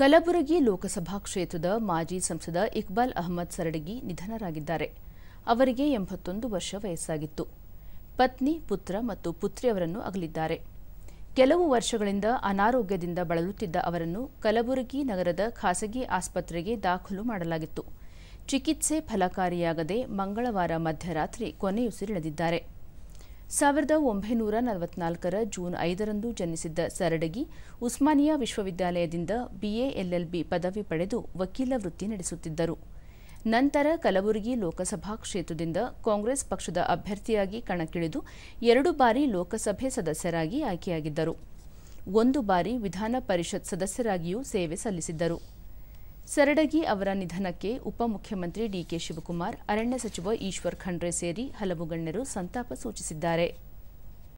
ಕಲಬುರಗಿ ಲೋಕಸಭಾ ಕ್ಷೇತ್ರದ ಮಾಜಿ ಸಂಸದ ಇಕ್ಬಾಲ್ ಅಹಮದ್ ಸರಡಗಿ ನಿಧನರಾಗಿದ್ದಾರೆ ಅವರಿಗೆ ಎಂಬತ್ತೊಂದು ವರ್ಷ ವಯಸ್ಸಾಗಿತ್ತು ಪತ್ನಿ ಪುತ್ರ ಮತ್ತು ಪುತ್ರಿಯವರನ್ನು ಅಗಲಿದ್ದಾರೆ ಕೆಲವು ವರ್ಷಗಳಿಂದ ಅನಾರೋಗ್ಯದಿಂದ ಬಳಲುತ್ತಿದ್ದ ಅವರನ್ನು ಕಲಬುರಗಿ ನಗರದ ಖಾಸಗಿ ಆಸ್ಪತ್ರೆಗೆ ದಾಖಲು ಮಾಡಲಾಗಿತ್ತು ಚಿಕಿತ್ಸೆ ಫಲಕಾರಿಯಾಗದೆ ಮಂಗಳವಾರ ಮಧ್ಯರಾತ್ರಿ ಕೊನೆಯುಸಿರೆಳೆದಿದ್ದಾರೆ ಸಾವಿರದ ಒಂಬೈನೂರ ನಲವತ್ನಾಲ್ಕರ ಜೂನ್ ಐದರಂದು ಜನಿಸಿದ್ದ ಸರಡಗಿ ಉಸ್ಮಾನಿಯಾ ವಿಶ್ವವಿದ್ಯಾಲಯದಿಂದ ಬಿಎ ಎಲ್ಎಲ್ಬಿ ಪದವಿ ಪಡೆದು ವಕೀಲ ವೃತ್ತಿ ನಡೆಸುತ್ತಿದ್ದರು ನಂತರ ಕಲಬುರಗಿ ಲೋಕಸಭಾ ಕ್ಷೇತ್ರದಿಂದ ಕಾಂಗ್ರೆಸ್ ಪಕ್ಷದ ಅಭ್ಯರ್ಥಿಯಾಗಿ ಕಣಕ್ಕಿಳಿದು ಎರಡು ಬಾರಿ ಲೋಕಸಭೆ ಸದಸ್ಯರಾಗಿ ಆಯ್ಕೆಯಾಗಿದ್ದರು ಒಂದು ಬಾರಿ ವಿಧಾನ ಪರಿಷತ್ ಸದಸ್ಯರಾಗಿಯೂ ಸೇವೆ ಸಲ್ಲಿಸಿದ್ದರು ಸರಡಗಿ ಅವರ ನಿಧನಕ್ಕೆ ಉಪಮುಖ್ಯಮಂತ್ರಿ ಡಿಕೆ ಶಿವಕುಮಾರ್ ಅರಣ್ಯ ಸಚಿವ ಈಶ್ವರ್ ಖಂಡ್ರೆ ಸೇರಿ ಹಲವು ಗಣ್ಯರು ಸಂತಾಪ ಸೂಚಿಸಿದ್ದಾರೆ